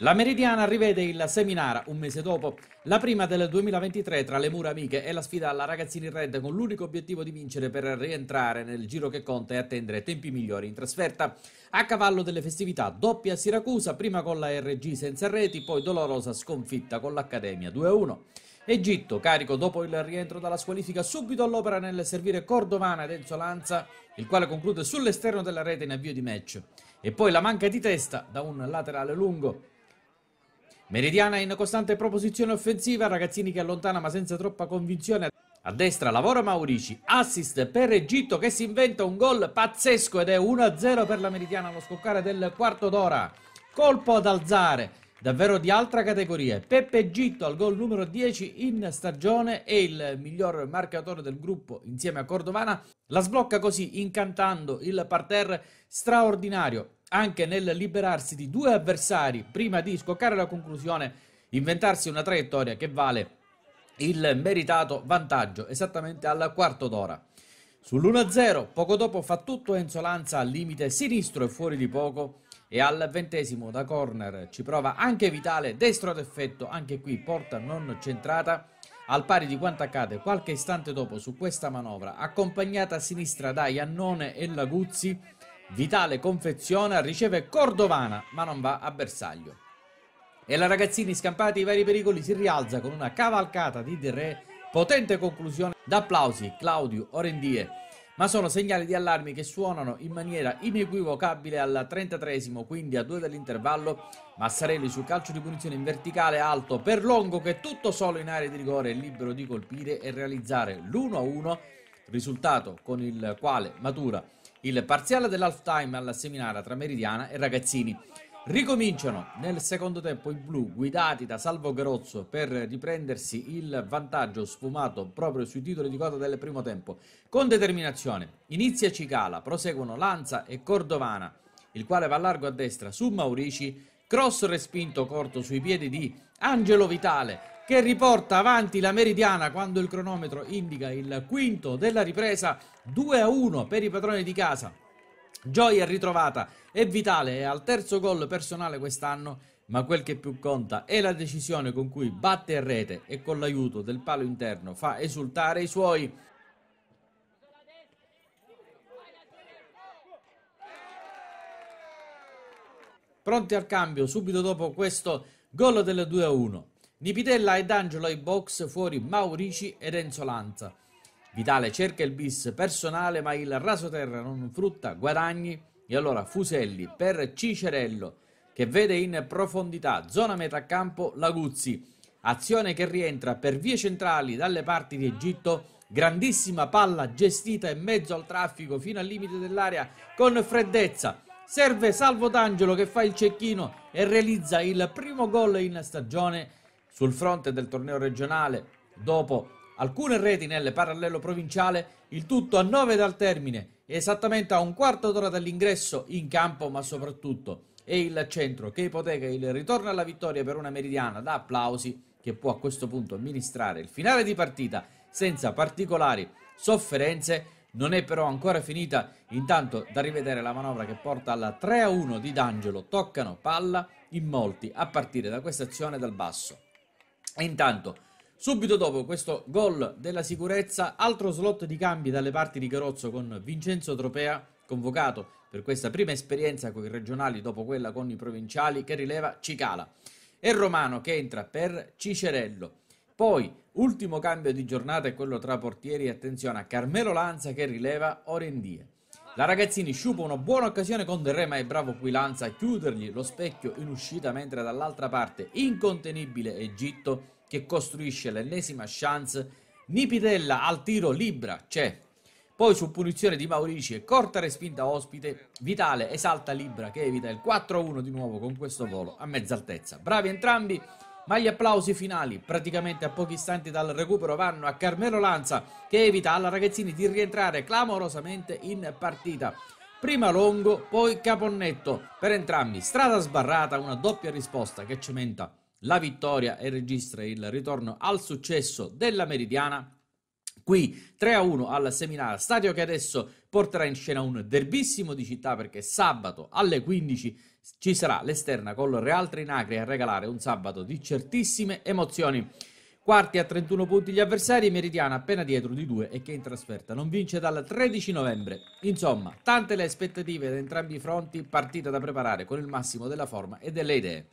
La Meridiana rivede il Seminara un mese dopo, la prima del 2023 tra le mura amiche e la sfida alla Ragazzini Red con l'unico obiettivo di vincere per rientrare nel giro che conta e attendere tempi migliori in trasferta. A cavallo delle festività, doppia Siracusa, prima con la RG senza reti, poi dolorosa sconfitta con l'Accademia 2-1. Egitto, carico dopo il rientro dalla squalifica, subito all'opera nel servire Cordovana ed Enzo Lanza, il quale conclude sull'esterno della rete in avvio di match. E poi la manca di testa da un laterale lungo. Meridiana in costante proposizione offensiva, Ragazzini che allontana ma senza troppa convinzione. A destra lavora Maurici, assist per Egitto che si inventa un gol pazzesco ed è 1-0 per la Meridiana allo scoccare del quarto d'ora. Colpo ad alzare, davvero di altra categoria. Peppe Egitto al gol numero 10 in stagione è il miglior marcatore del gruppo insieme a Cordovana. La sblocca così incantando il parterre straordinario anche nel liberarsi di due avversari prima di scoccare la conclusione, inventarsi una traiettoria che vale il meritato vantaggio esattamente al quarto d'ora. Sull'1-0, poco dopo fa tutto Enzo Lanza al limite sinistro e fuori di poco e al ventesimo da corner ci prova anche Vitale, destro ad effetto, anche qui porta non centrata al pari di quanto accade qualche istante dopo su questa manovra accompagnata a sinistra da Iannone e Laguzzi Vitale confeziona, riceve Cordovana, ma non va a bersaglio. E la Ragazzini, scampati i vari pericoli, si rialza con una cavalcata di Re, potente conclusione da applausi Claudio Orendie, ma sono segnali di allarmi che suonano in maniera inequivocabile al 33esimo, quindi a due dell'intervallo. Massarelli sul calcio di punizione in verticale alto per Longo che tutto solo in area di rigore è libero di colpire e realizzare l'1-1, risultato con il quale matura il parziale dell'half time alla seminara tra Meridiana e Ragazzini. Ricominciano nel secondo tempo i blu guidati da Salvo Garozzo per riprendersi il vantaggio sfumato proprio sui titoli di quota del primo tempo. Con determinazione inizia Cicala, proseguono Lanza e Cordovana, il quale va largo a destra su Maurici, cross respinto corto sui piedi di Angelo Vitale, che riporta avanti la Meridiana quando il cronometro indica il quinto della ripresa 2 a 1 per i padroni di casa. Gioia ritrovata e Vitale è al terzo gol personale quest'anno, ma quel che più conta è la decisione con cui batte a rete e con l'aiuto del palo interno fa esultare i suoi. Pronti al cambio subito dopo questo gol del 2 a 1. Nipitella ed Angelo ai box fuori Maurici ed Enzo Lanza. Vitale cerca il bis personale ma il rasoterra non frutta guadagni e allora Fuselli per Cicerello che vede in profondità zona metà campo Laguzzi. Azione che rientra per vie centrali dalle parti di Egitto. Grandissima palla gestita in mezzo al traffico fino al limite dell'area con freddezza. Serve Salvo D'Angelo che fa il cecchino e realizza il primo gol in stagione sul fronte del torneo regionale dopo alcune reti nel parallelo provinciale, il tutto a 9 dal termine, esattamente a un quarto d'ora dall'ingresso in campo, ma soprattutto è il centro che ipoteca il ritorno alla vittoria per una meridiana da applausi che può a questo punto amministrare il finale di partita senza particolari sofferenze. Non è però ancora finita, intanto da rivedere la manovra che porta alla 3-1 di D'Angelo, toccano palla in molti a partire da questa azione dal basso. E intanto, subito dopo questo gol della sicurezza, altro slot di cambi dalle parti di Carozzo con Vincenzo Tropea, convocato per questa prima esperienza con i regionali dopo quella con i provinciali, che rileva Cicala. E Romano che entra per Cicerello. Poi, ultimo cambio di giornata è quello tra portieri, attenzione a Carmelo Lanza che rileva Orendie. La Ragazzini sciupa una buona occasione con Del Re, ma è bravo qui Lanza a chiudergli lo specchio in uscita, mentre dall'altra parte, incontenibile Egitto, che costruisce l'ennesima chance. Nipitella al tiro Libra c'è. Poi su punizione di Maurici e corta respinta ospite, Vitale esalta Libra che evita il 4-1 di nuovo con questo volo a mezza altezza. Bravi entrambi, ma gli applausi finali, praticamente a pochi istanti dal recupero, vanno a Carmelo Lanza che evita alla Ragazzini di rientrare clamorosamente in partita. Prima Longo, poi Caponnetto, per entrambi strada sbarrata, una doppia risposta che cementa la vittoria e registra il ritorno al successo della Meridiana. Qui 3-1 a al Seminara Stadio che adesso porterà in scena un derbissimo di città perché sabato alle 15 ci sarà l'esterna col Real Trinacri a regalare un sabato di certissime emozioni. Quarti a 31 punti gli avversari, Meridiana appena dietro di due e che in trasferta non vince dal 13 novembre. Insomma, tante le aspettative da entrambi i fronti, partita da preparare con il massimo della forma e delle idee.